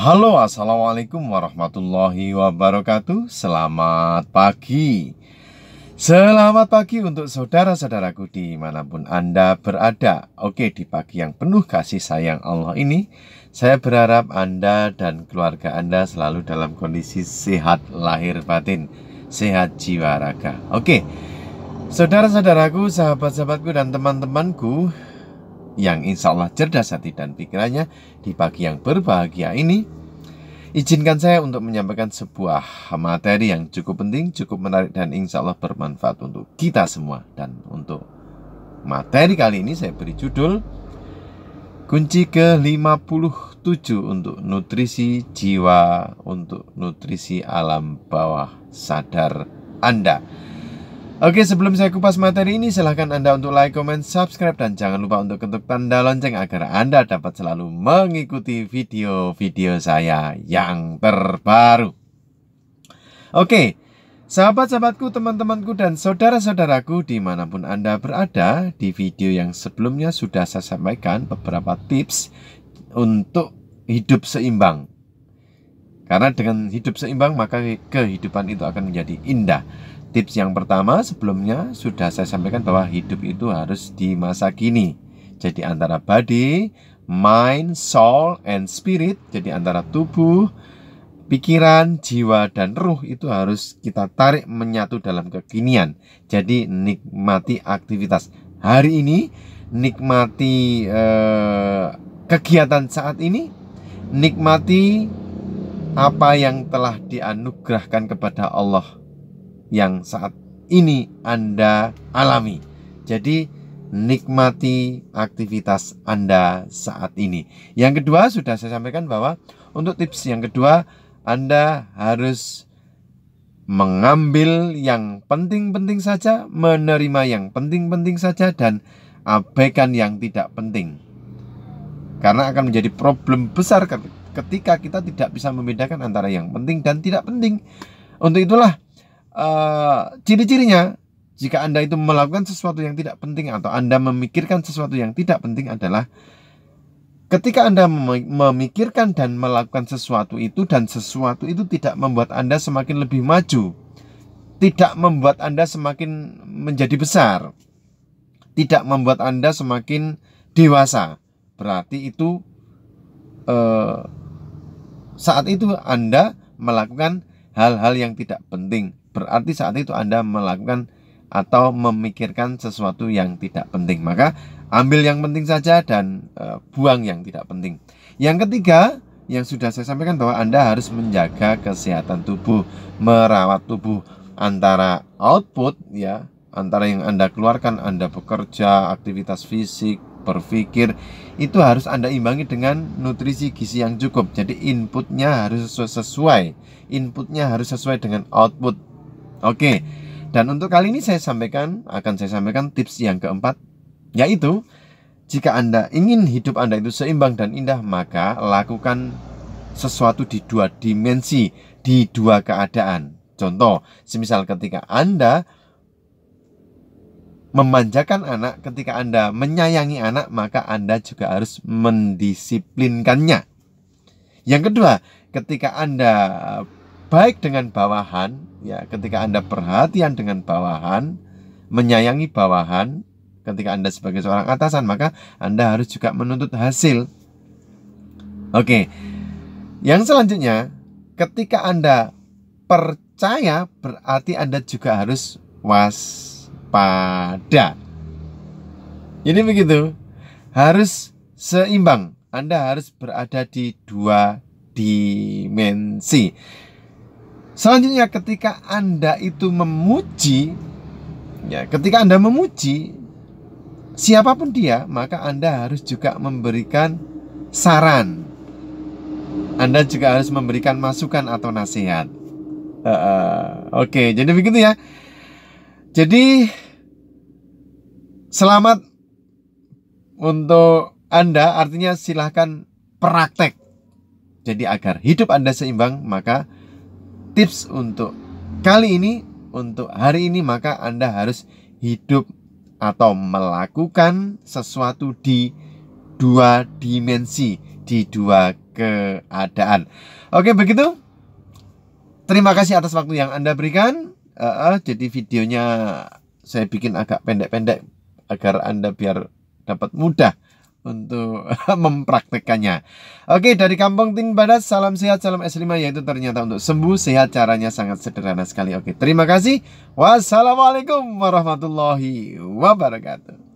Halo assalamualaikum warahmatullahi wabarakatuh Selamat pagi Selamat pagi untuk saudara-saudaraku dimanapun Anda berada Oke di pagi yang penuh kasih sayang Allah ini Saya berharap Anda dan keluarga Anda selalu dalam kondisi sehat lahir batin Sehat jiwa raga Oke Saudara-saudaraku, sahabat-sahabatku, dan teman-temanku, yang insya Allah cerdas hati dan pikirannya di pagi yang berbahagia ini. Izinkan saya untuk menyampaikan sebuah materi yang cukup penting, cukup menarik dan insya Allah bermanfaat untuk kita semua. Dan untuk materi kali ini saya beri judul Kunci ke-57 untuk nutrisi jiwa, untuk nutrisi alam bawah sadar Anda. Oke, sebelum saya kupas materi ini, silahkan Anda untuk like, comment, subscribe, dan jangan lupa untuk ketuk tanda lonceng agar Anda dapat selalu mengikuti video-video saya yang terbaru. Oke, sahabat-sahabatku, teman-temanku, dan saudara-saudaraku dimanapun Anda berada, di video yang sebelumnya sudah saya sampaikan beberapa tips untuk hidup seimbang. Karena dengan hidup seimbang, maka kehidupan itu akan menjadi indah. Tips yang pertama sebelumnya sudah saya sampaikan bahwa hidup itu harus di masa kini. Jadi antara body, mind, soul, and spirit, jadi antara tubuh, pikiran, jiwa, dan ruh itu harus kita tarik menyatu dalam kekinian. Jadi nikmati aktivitas hari ini, nikmati eh, kegiatan saat ini, nikmati apa yang telah dianugerahkan kepada Allah yang saat ini Anda alami. Jadi, nikmati aktivitas Anda saat ini. Yang kedua, sudah saya sampaikan bahwa untuk tips yang kedua, Anda harus mengambil yang penting-penting saja, menerima yang penting-penting saja, dan abaikan yang tidak penting. Karena akan menjadi problem besar ketika kita tidak bisa membedakan antara yang penting dan tidak penting. Untuk itulah Eh, ciri-cirinya jika Anda itu melakukan sesuatu yang tidak penting atau Anda memikirkan sesuatu yang tidak penting adalah ketika Anda memikirkan dan melakukan sesuatu itu dan sesuatu itu tidak membuat Anda semakin lebih maju, tidak membuat Anda semakin menjadi besar, tidak membuat Anda semakin dewasa. Berarti itu eh, saat itu Anda melakukan hal-hal yang tidak penting berarti saat itu Anda melakukan atau memikirkan sesuatu yang tidak penting. Maka ambil yang penting saja dan e, buang yang tidak penting. Yang ketiga, yang sudah saya sampaikan bahwa Anda harus menjaga kesehatan tubuh, merawat tubuh antara output ya, antara yang Anda keluarkan, Anda bekerja, aktivitas fisik, berpikir itu harus Anda imbangi dengan nutrisi gizi yang cukup. Jadi inputnya harus sesuai, inputnya harus sesuai dengan output Oke. Dan untuk kali ini saya sampaikan akan saya sampaikan tips yang keempat yaitu jika Anda ingin hidup Anda itu seimbang dan indah maka lakukan sesuatu di dua dimensi, di dua keadaan. Contoh, semisal ketika Anda memanjakan anak, ketika Anda menyayangi anak, maka Anda juga harus mendisiplinkannya. Yang kedua, ketika Anda baik dengan bawahan, ya ketika Anda perhatian dengan bawahan, menyayangi bawahan, ketika Anda sebagai seorang atasan, maka Anda harus juga menuntut hasil. Oke. Yang selanjutnya, ketika Anda percaya berarti Anda juga harus waspada. Jadi begitu. Harus seimbang. Anda harus berada di dua dimensi. Selanjutnya ketika Anda itu memuji ya, ketika Anda memuji siapapun dia, maka Anda harus juga memberikan saran. Anda juga harus memberikan masukan atau nasihat. Uh, Oke, okay. jadi begitu ya. Jadi selamat untuk Anda artinya silahkan praktek. Jadi agar hidup Anda seimbang maka tips untuk kali ini, untuk hari ini, maka Anda harus hidup atau melakukan sesuatu di dua dimensi, di dua keadaan. Oke, begitu. Terima kasih atas waktu yang Anda berikan. Uh, uh, jadi videonya saya bikin agak pendek-pendek agar Anda biar dapat mudah untuk mempraktekkannya. Oke, dari Kampung Tin Badas, salam sehat, salam S5 yaitu ternyata untuk sembuh sehat caranya sangat sederhana sekali. Oke, terima kasih. Wassalamualaikum warahmatullahi wabarakatuh.